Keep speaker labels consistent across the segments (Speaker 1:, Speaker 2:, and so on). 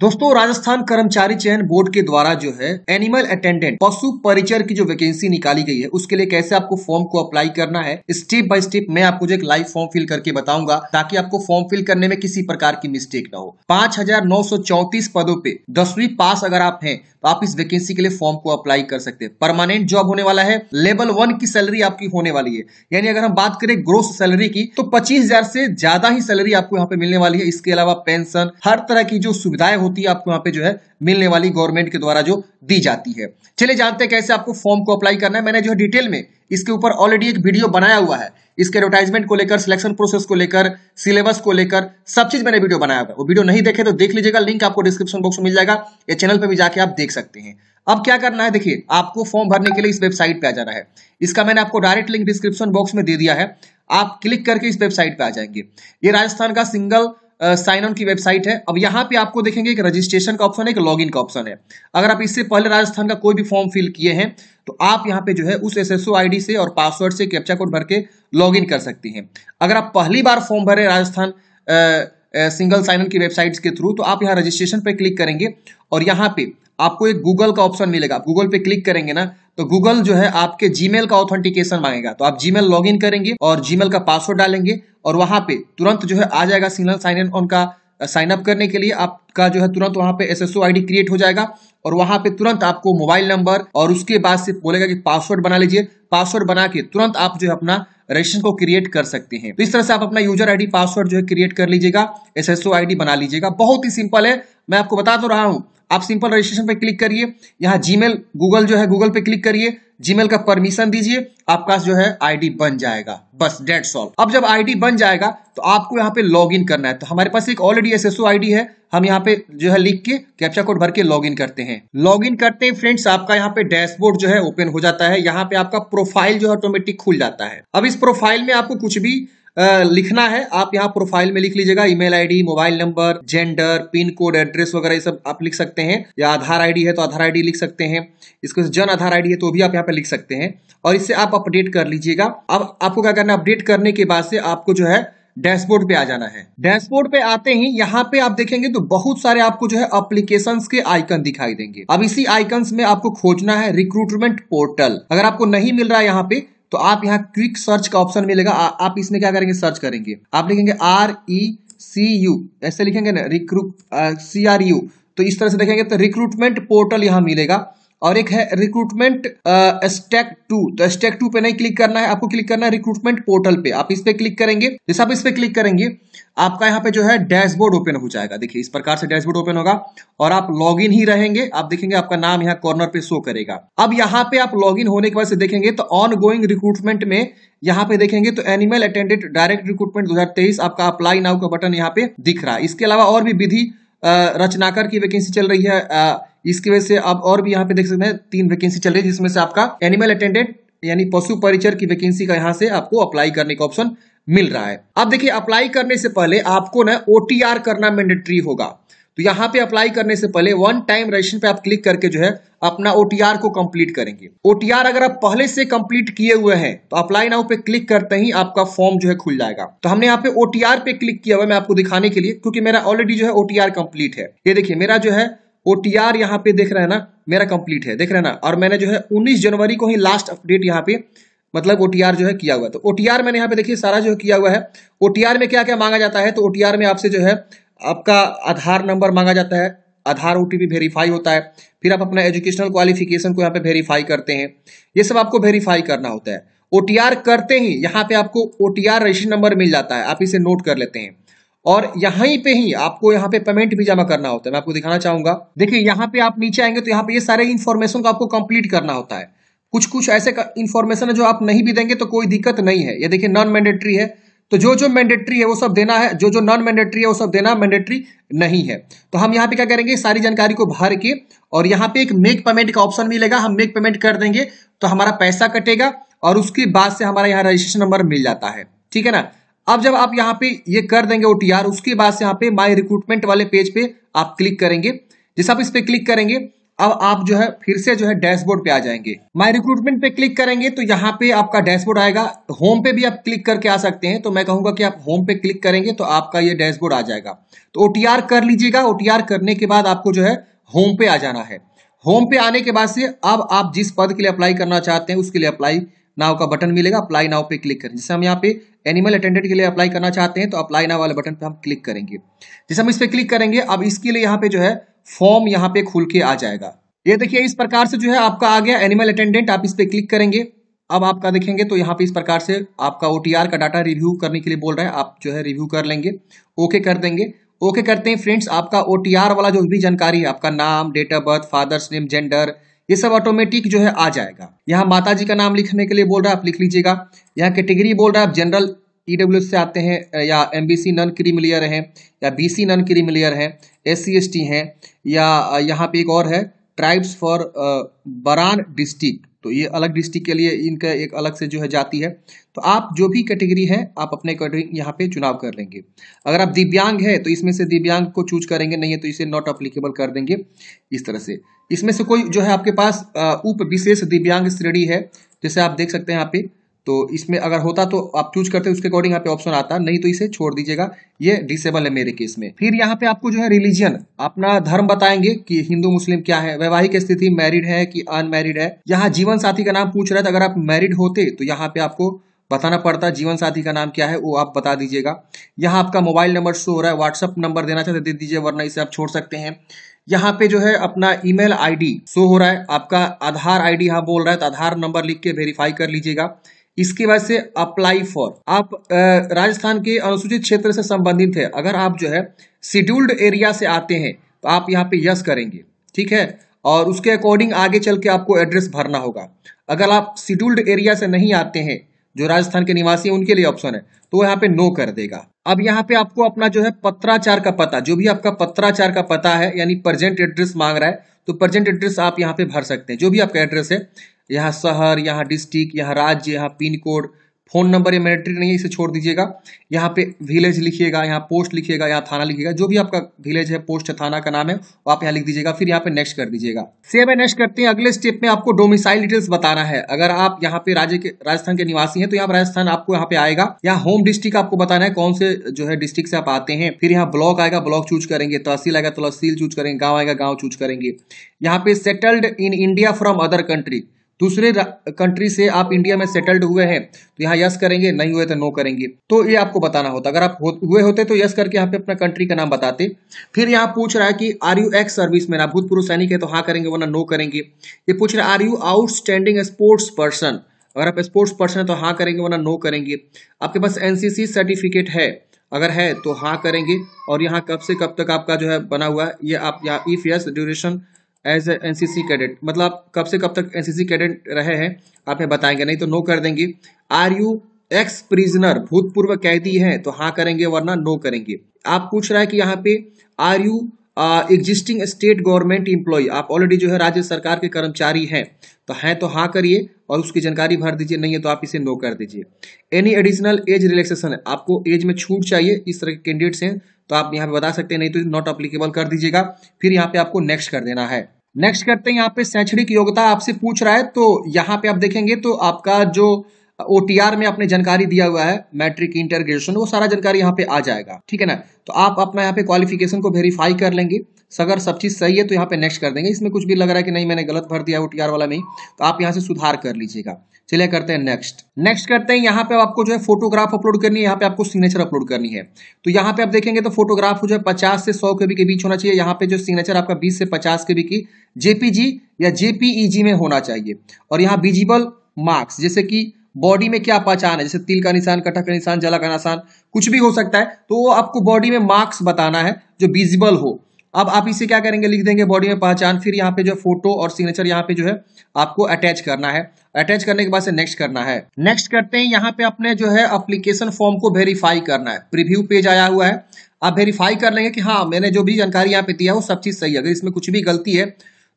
Speaker 1: दोस्तों राजस्थान कर्मचारी चयन बोर्ड के द्वारा जो है एनिमल अटेंडेंट पशु परिचर की जो वैकेंसी निकाली गई है उसके लिए कैसे आपको फॉर्म को अप्लाई करना है स्टेप बाय स्टेप मैं आपको जो एक लाइव फॉर्म फिल करके बताऊंगा ताकि आपको फॉर्म फिल करने में किसी प्रकार की मिस्टेक ना हो पांच पदों पे दसवीं पास अगर आप है तो आप इस वैकेंसी के लिए फॉर्म को अप्लाई कर सकते हैं परमानेंट जॉब होने वाला है लेवल वन की सैलरी आपकी होने वाली है यानी अगर हम बात करें ग्रोथ सैलरी की तो पच्चीस से ज्यादा ही सैलरी आपको यहाँ पे मिलने वाली है इसके अलावा पेंशन हर तरह की जो सुविधाएं होती है आपको वहां पे जो है मिलने वाली गवर्नमेंट के द्वारा जो दी जाती है चलिए जानते हैं कैसे आपको फॉर्म को अप्लाई करना है मैंने जो है डिटेल में इसके ऊपर ऑलरेडी एक वीडियो बनाया हुआ है इसके एडवर्टाइजमेंट को लेकर सिलेक्शन प्रोसेस को लेकर सिलेबस को लेकर सब चीज मैंने वीडियो बनाया हुआ है वो वीडियो नहीं देखे तो देख लीजिएगा लिंक आपको डिस्क्रिप्शन बॉक्स में मिल जाएगा या चैनल पर भी जाके आप देख सकते हैं अब क्या करना है देखिए आपको फॉर्म भरने के लिए इस वेबसाइट पे आ जाना है इसका मैंने आपको डायरेक्ट लिंक डिस्क्रिप्शन बॉक्स में दे दिया है आप क्लिक करके इस वेबसाइट पे आ जाएंगे ये राजस्थान का सिंगल साइन ऑन की वेबसाइट है अब यहाँ पे आपको देखेंगे एक रजिस्ट्रेशन का ऑप्शन है एक लॉगिन का ऑप्शन है अगर आप इससे पहले राजस्थान का कोई भी फॉर्म फिल किए हैं तो आप यहाँ पे जो है उस एसएसओ आईडी से और पासवर्ड से कैप्चा कोड भर के लॉगिन कर सकती हैं अगर आप पहली बार फॉर्म भरे राजस्थान सिंगल साइन ऑन की वेबसाइट के थ्रू तो आप यहाँ रजिस्ट्रेशन पर क्लिक करेंगे और यहाँ पे आपको एक गूगल का ऑप्शन मिलेगा आप गूगल पे क्लिक करेंगे ना तो गूगल जो है आपके जीमेल का ऑथेंटिकेशन मांगेगा तो आप जीमेल लॉगिन करेंगे और जीमेल का पासवर्ड डालेंगे और वहां पे तुरंत जो है आ जाएगा सिग्नल साइन इन ऑन का साइन अप करने के लिए आपका जो है तुरंत वहां पे एसएसओ आईडी क्रिएट हो जाएगा और वहां पे तुरंत आपको मोबाइल नंबर और उसके बाद से बोलेगा कि पासवर्ड बना लीजिए पासवर्ड बना के तुरंत आप जो है अपना रजिस्ट्रेशन को क्रिएट कर सकते हैं तो इस तरह से आप अपना यूजर आईडी पासवर्ड जो है क्रिएट कर लीजिएगा एसएसओ आईडी बना लीजिएगा बहुत ही सिंपल है मैं आपको बता तो रहा हूँ आप सिंपल रजिस्ट्रेशन पे क्लिक करिए यहाँ जीमेल गूगल जो है गूगल पे क्लिक करिए जीमेल का परमिशन दीजिए आपका जो है आईडी बन जाएगा बस डेट सॉल्व अब जब आईडी बन जाएगा तो आपको यहाँ पे लॉगिन करना है तो हमारे पास एक ऑलरेडी एस एस है हम यहाँ पे जो है लिख के कैप्चा कोड भर के लॉगिन करते हैं लॉगिन करते हैं फ्रेंड्स आपका यहाँ पे डैशबोर्ड जो है ओपन हो जाता है यहाँ पे आपका प्रोफाइल जो है ऑटोमेटिक खुल जाता है अब इस प्रोफाइल में आपको कुछ भी लिखना है आप यहाँ प्रोफाइल में लिख लीजिएगा email ID mobile number gender pin code address वगैरह ये सब आप लिख सकते हैं या आधार आईडी है तो आधार आईडी लिख सकते हैं इसको जन आधार आईडी है तो भी आप यहाँ पे लिख सकते हैं और इससे आप अपडेट कर लीजिएगा अब आपको क्या करना है अपडेट करने के बाद से आपको जो है डैशबोर्ड पे आ जाना है डैशबोर्ड पे आते ही यहाँ पे आप देखेंगे तो बहुत सारे आपको जो है अप्लीकेशन के आइकन दिखाई देंगे अब इसी आइकन में आपको खोजना है रिक्रूटमेंट पोर्टल अगर आपको नहीं मिल रहा है यहाँ पे तो आप यहाँ क्विक सर्च का ऑप्शन मिलेगा आप इसमें क्या करेंगे सर्च करेंगे आप लिखेंगे आर ई सी यू ऐसे लिखेंगे ना रिक्रूट सी आर यू तो इस तरह से देखेंगे तो रिक्रूटमेंट पोर्टल यहाँ मिलेगा और एक है रिक्रूटमेंट स्टेक टू तो स्टेक टू पे नहीं क्लिक करना है आपको क्लिक करना है रिक्रूटमेंट पोर्टल पे आप इस पे क्लिक करेंगे जैसे आप इस पे क्लिक करेंगे आपका यहाँ पे जो है डैशबोर्ड ओपन हो जाएगा देखिए इस प्रकार से डैशबोर्ड ओपन होगा और आप लॉग ही रहेंगे आप देखेंगे आपका नाम यहाँ कॉर्नर पे शो करेगा अब यहाँ पे आप लॉग इन होने के बाद से देखेंगे तो ऑन गोइंग रिक्रूटमेंट में यहाँ पे देखेंगे तो एनिमल अटेंडेड डायरेक्ट रिक्रूटमेंट दो आपका अप्लाई नाउ का बटन यहाँ पे दिख रहा है इसके अलावा और भी विधि uh, रचनाकर की वैकेंसी चल रही है uh, इसकी वजह से आप और भी यहाँ पे देख सकते हैं तीन वैकेंसी चल रही है जिसमें से आपका एनिमल अटेंडेंट यानी पशु परिचर की वैकेंसी का यहाँ से आपको अप्लाई करने का ऑप्शन मिल रहा है अब देखिए अप्लाई करने से पहले आपको ना ओटीआर करना मैंडेटरी होगा तो यहाँ पे अप्लाई करने से पहले वन टाइम रजिस्ट्रेशन पे आप क्लिक करके जो है अपना ओटीआर को कंप्लीट करेंगे ओटीआर अगर आप पहले से कंप्लीट किए हुए हैं तो अप्लाई नाउ पे क्लिक करते ही आपका फॉर्म जो है खुल जाएगा तो हमने यहाँ पे ओटीआर पे क्लिक किया हुआ मैं आपको दिखाने के लिए क्योंकि मेरा ऑलरेडी जो है ओटीआर कंप्लीट है ये देखिए मेरा जो है ओ टी आर यहाँ पे देख रहे हैं ना मेरा कंप्लीट है देख रहे हैं ना और मैंने जो है 19 जनवरी को ही लास्ट अपडेट यहाँ पे मतलब ओ जो है किया हुआ है तो ओ मैंने यहाँ पे देखिए सारा जो है किया हुआ है ओ में क्या क्या मांगा जाता है तो ओ में आपसे जो है आपका आधार नंबर मांगा जाता है आधार ओ वेरीफाई होता है फिर आप अपना एजुकेशनल क्वालिफिकेशन को यहाँ पे वेरीफाई करते हैं ये सब आपको वेरीफाई करना होता है ओ करते ही यहाँ पे आपको ओ रजिस्ट्रेशन नंबर मिल जाता है आप इसे नोट कर लेते हैं और यहीं पे ही आपको यहाँ पे पेमेंट भी जमा करना होता है मैं आपको दिखाना चाहूंगा देखिए यहाँ पे आप नीचे आएंगे तो यहाँ पे ये सारे इन्फॉर्मेशन को आपको कंप्लीट करना होता है कुछ कुछ ऐसे इन्फॉर्मेशन है जो आप नहीं भी देंगे तो कोई दिक्कत नहीं है ये देखिए नॉन मैंडेटरी है तो जो जो मैंडेटरी है वो सब देना है जो जो नॉन मैंडेटरी है वो सब देना मैंडेटरी नहीं है तो हम यहाँ पे क्या करेंगे सारी जानकारी को भर के और यहाँ पे एक मेक पेमेंट का ऑप्शन मिलेगा हम मेक पेमेंट कर देंगे तो हमारा पैसा कटेगा और उसके बाद से हमारा यहाँ रजिस्ट्रेशन नंबर मिल जाता है ठीक है ना अब जब आप यहाँ पे ये कर देंगे ओटीआर उसके बाद से यहाँ पे माई रिक्रूटमेंट वाले पेज पे आप क्लिक करेंगे जैसे आप इस पे क्लिक करेंगे अब आप जो है फिर से जो है डैशबोर्ड पे आ जाएंगे माई रिक्रूटमेंट पे क्लिक करेंगे तो यहाँ पे आपका डैशबोर्ड आएगा होम पे भी आप क्लिक करके आ सकते हैं तो मैं कहूंगा कि आप होम पे क्लिक करेंगे तो आपका ये डैशबोर्ड आ जाएगा तो ओटीआर कर लीजिएगा ओटीआर करने के बाद आपको जो है होम पे आ जाना है होम पे आने के बाद से अब आप जिस पद के लिए अप्लाई करना चाहते हैं उसके लिए अप्लाई नाव का बटन मिलेगा अप्लाई नाव पे क्लिक करें जैसे हम यहाँ पे एनिमल अटेंडेंट के लिए अप्लाई करना चाहते हैं तो अप्लाई ना वाले बटन पर हम क्लिक करेंगे जैसे हम इस पर क्लिक करेंगे अब इसके लिए यहाँ पे जो है फॉर्म यहाँ पे खुल के आ जाएगा ये देखिए इस प्रकार से जो है आपका आ गया एनिमल अटेंडेंट आप इस पर क्लिक करेंगे अब आपका देखेंगे तो यहाँ पे इस प्रकार से आपका ओ का डाटा रिव्यू करने के लिए बोल रहा है आप जो है रिव्यू कर लेंगे ओके कर देंगे ओके करते हैं फ्रेंड्स आपका ओ वाला जो भी जानकारी है आपका नाम date of birth father's name gender ये सब ऑटोमेटिक जो है आ जाएगा यहाँ माता का नाम लिखने के लिए बोल रहा है आप लिख लीजिएगा यहाँ कैटेगरी बोल रहा है आप जनरल ई से आते हैं या M B C non creamy layer हैं या बी सी नॉन क्रीमिलियर हैं एस सी एस टी हैं या यहाँ पे एक और है ट्राइब्स फॉर बरान डिस्ट्रिक्ट तो ये अलग डिस्ट्रिक्ट के लिए इनका एक अलग से जो है जाती है तो आप जो भी कैटेगरी है आप अपने अकॉर्डिंग यहाँ पे चुनाव कर लेंगे अगर आप दिव्यांग है तो इसमें से दिव्यांग को चूज करेंगे नहीं है तो इसे नॉट अप्लीकेबल कर देंगे इस तरह से इसमें से कोई जो है आपके पास उप विशेष दिव्यांग श्रेणी है जैसे आप देख सकते हैं यहाँ पे तो इसमें अगर होता तो आप चूज करते उसके अकॉर्डिंग यहाँ पे ऑप्शन आता नहीं तो इसे छोड़ दीजिएगा ये डिसेबल है मेरे केस में फिर यहाँ पे आपको जो है रिलीजन अपना धर्म बताएंगे कि हिंदू मुस्लिम क्या है वैवाहिक स्थिति मैरिड है कि अनमैरिड है यहाँ जीवन साथी का नाम पूछ रहा है तो अगर आप मैरिड होते तो यहाँ पे आपको बताना पड़ता है जीवन साथी का नाम क्या है वो आप बता दीजिएगा यहाँ आपका मोबाइल नंबर शो हो रहा है व्हाट्सअप नंबर देना चाहते दे दीजिए वरना इसे आप छोड़ सकते हैं यहाँ पे जो है अपना ईमेल आईडी शो हो रहा है आपका आधार आईडी डी यहाँ बोल रहा है तो आधार नंबर लिख के वेरीफाई कर लीजिएगा इसके बाद से अप्लाई फॉर आप राजस्थान के अनुसूचित क्षेत्र से संबंधित है अगर आप जो है शेड्यूल्ड एरिया से आते हैं तो आप यहाँ पे यस करेंगे ठीक है और उसके अकॉर्डिंग आगे चल के आपको एड्रेस भरना होगा अगर आप शेड्यूल्ड एरिया से नहीं आते हैं जो राजस्थान के निवासी हैं उनके लिए ऑप्शन है तो यहाँ पे नो कर देगा अब यहाँ पे आपको अपना जो है पत्राचार का पता जो भी आपका पत्राचार का पता है यानी प्रेजेंट एड्रेस मांग रहा है तो प्रेजेंट एड्रेस आप यहाँ पे भर सकते हैं जो भी आपका एड्रेस है यहाँ शहर यहाँ डिस्ट्रिक्ट यहाँ राज्य यहाँ पिन कोड फोन नंबर ये मैंडेटरी नहीं है इसे छोड़ दीजिएगा यहाँ पे विलेज लिखिएगा यहाँ पोस्ट लिखिएगा यहाँ थाना लिखिएगा जो भी आपका विलेज है पोस्ट है थाना का नाम है वो आप यहाँ लिख दीजिएगा फिर यहाँ पे नेक्स्ट कर दीजिएगा सेम है नेक्स्ट करते हैं अगले स्टेप में आपको डोमिसाइल डिटेल्स बताना है अगर आप यहाँ पे राज्य के राजस्थान के निवासी है तो यहाँ राजस्थान आपको यहाँ पे आएगा यहाँ होम डिस्ट्रिक्ट आपको बताना है कौन से जो है डिस्ट्रिक्ट से आप आते हैं फिर यहाँ ब्लॉक आएगा ब्लॉक चूज करेंगे तहसील आएगा तहसील चूज करेंगे गाँव आएगा गाँव चूज करेंगे यहाँ पे settled in India from other country दूसरे कंट्री से आप इंडिया में सेटल्ड हुए हैं तो यहाँ यस करेंगे नहीं हुए तो नो करेंगे तो ये आपको बताना होता अगर आप हो, हुए होते तो यस करके यहाँ पे अपना कंट्री का नाम बताते फिर यहाँ पूछ रहा है कि are you ex service man आप भूतपूर्व सैनिक है तो हाँ करेंगे वरना नो करेंगे ये पूछ रहा है are you outstanding sports person अगर आप स्पोर्ट्स पर्सन है तो हाँ करेंगे वरना नो करेंगे आपके पास एनसीसी सर्टिफिकेट है अगर है तो हाँ करेंगे और यहाँ कब से कब तक आपका जो है बना हुआ है ये आप यहाँ if yes duration as N C C cadet मतलब आप कब से कब तक एन सी सी कैडेट रहे हैं आप हमें बताएंगे नहीं तो नो कर देंगे आर यू एक्स प्रिजनर भूतपूर्व कैदी हैं तो हाँ करेंगे वरना नो करेंगे आप पूछ रहा है कि यहाँ पे are you existing state government employee आप ऑलरेडी जो है राज्य सरकार के कर्मचारी हैं तो हैं तो हाँ करिए और उसकी जानकारी भर दीजिए नहीं है तो आप इसे नो कर दीजिए एनी एडिशनल एज रिलैक्सेशन है आपको एज में छूट चाहिए इस तरह के कैंडिडेट्स हैं तो आप यहाँ पे बता सकते हैं नहीं तो नॉट अप्लीकेबल कर दीजिएगा फिर यहाँ पे आपको नेक्स्ट कर देना है नेक्स्ट करते हैं यहाँ पे शैक्षणिक योग्यता आपसे पूछ रहा है तो यहाँ पे आप देखेंगे तो आपका जो ओ में आपने जानकारी दिया हुआ है मैट्रिक इंटर ग्रेजुएशन वो सारा जानकारी यहाँ पे आ जाएगा ठीक है ना तो आप अपना यहाँ पे क्वालिफिकेशन को वेरीफाई कर लेंगे अगर सब चीज़ सही है तो यहाँ पे नेक्स्ट कर देंगे इसमें कुछ भी लग रहा है कि नहीं मैंने गलत भर दिया ओ वाला नहीं तो आप यहाँ से सुधार कर लीजिएगा चलिए करते हैं नेक्स्ट नेक्स्ट करते हैं यहाँ पे आपको जो है फोटोग्राफ अपलोड करनी है यहाँ पे आपको सिग्नेचर अपलोड करनी है तो यहाँ पे आप देखेंगे तो फोटोग्राफ जो है पचास से सौ के बी के बीच होना चाहिए यहाँ पे जो सिग्नेचर आपका बीस से पचास के बी की जेपीजी या जेपीईजी में होना चाहिए और यहाँ विजिबल मार्क्स जैसे कि बॉडी में क्या पहचान है जैसे तिल का निशान कटक का निशान जला का निशान कुछ भी हो सकता है तो वो आपको बॉडी में मार्क्स बताना है जो विजिबल हो अब आप इसे क्या करेंगे लिख देंगे बॉडी में पहचान फिर यहाँ पे जो फोटो और सिग्नेचर यहाँ पे जो है आपको अटैच करना है अटैच करने के बाद से नेक्स्ट करना है नेक्स्ट करते हैं यहाँ पे अपने जो है अप्लीकेशन फॉर्म को वेरीफाई करना है प्रीव्यू पेज आया हुआ है आप वेरीफाई कर लेंगे कि हाँ मैंने जो भी जानकारी यहाँ पे दिया है वो सब चीज़ सही है अगर इसमें कुछ भी गलती है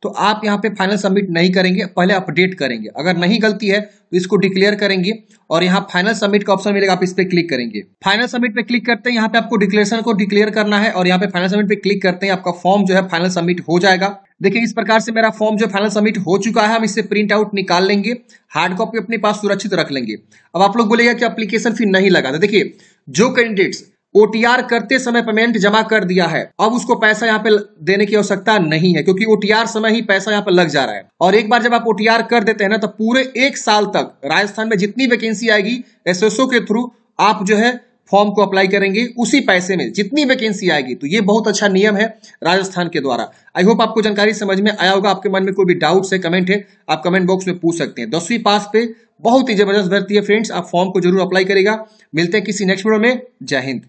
Speaker 1: तो आप यहाँ पे फाइनल सबमिट नहीं करेंगे पहले अपडेट करेंगे अगर नहीं गलती है तो इसको डिक्लेयर करेंगे और यहाँ फाइनल सबमिट का ऑप्शन मिलेगा आप इस पर क्लिक करेंगे फाइनल सबमिट पे क्लिक करते हैं यहाँ पे आपको डिक्लेरेशन को डिक्लेयर करना है और यहाँ पे फाइनल सबमिट पे क्लिक करते हैं आपका फॉर्म जो है फाइनल सबमिट हो जाएगा देखिए इस प्रकार से मेरा फॉर्म जो फाइनल सबमिट हो चुका है हम इससे प्रिंट आउट निकाल लेंगे हार्ड कॉपी अपने पास सुरक्षित रख लेंगे अब आप लोग बोलेगा कि अप्लीकेशन फी नहीं लगा था देखिए जो कैंडिडेट्स ओटीआर करते समय पेमेंट जमा कर दिया है अब उसको पैसा यहाँ पे देने की आवश्यकता नहीं है क्योंकि ओटीआर समय ही पैसा यहाँ पे लग जा रहा है और एक बार जब आप ओटीआर कर देते हैं ना तो पूरे एक साल तक राजस्थान में जितनी वैकेंसी आएगी एसएसओ के थ्रू आप जो है फॉर्म को अप्लाई करेंगे उसी पैसे में जितनी वैकेंसी आएगी तो ये बहुत अच्छा नियम है राजस्थान के द्वारा आई होप आपको जानकारी समझ में आया होगा आपके मन में कोई भी डाउट है कमेंट है आप कमेंट बॉक्स में पूछ सकते हैं दसवीं पास पे बहुत ही जबरदस्त भर्ती है फ्रेंड्स आप फॉर्म को जरूर अप्लाई करेगा मिलते हैं किसी नेक्स्ट वीडियो में जय हिंद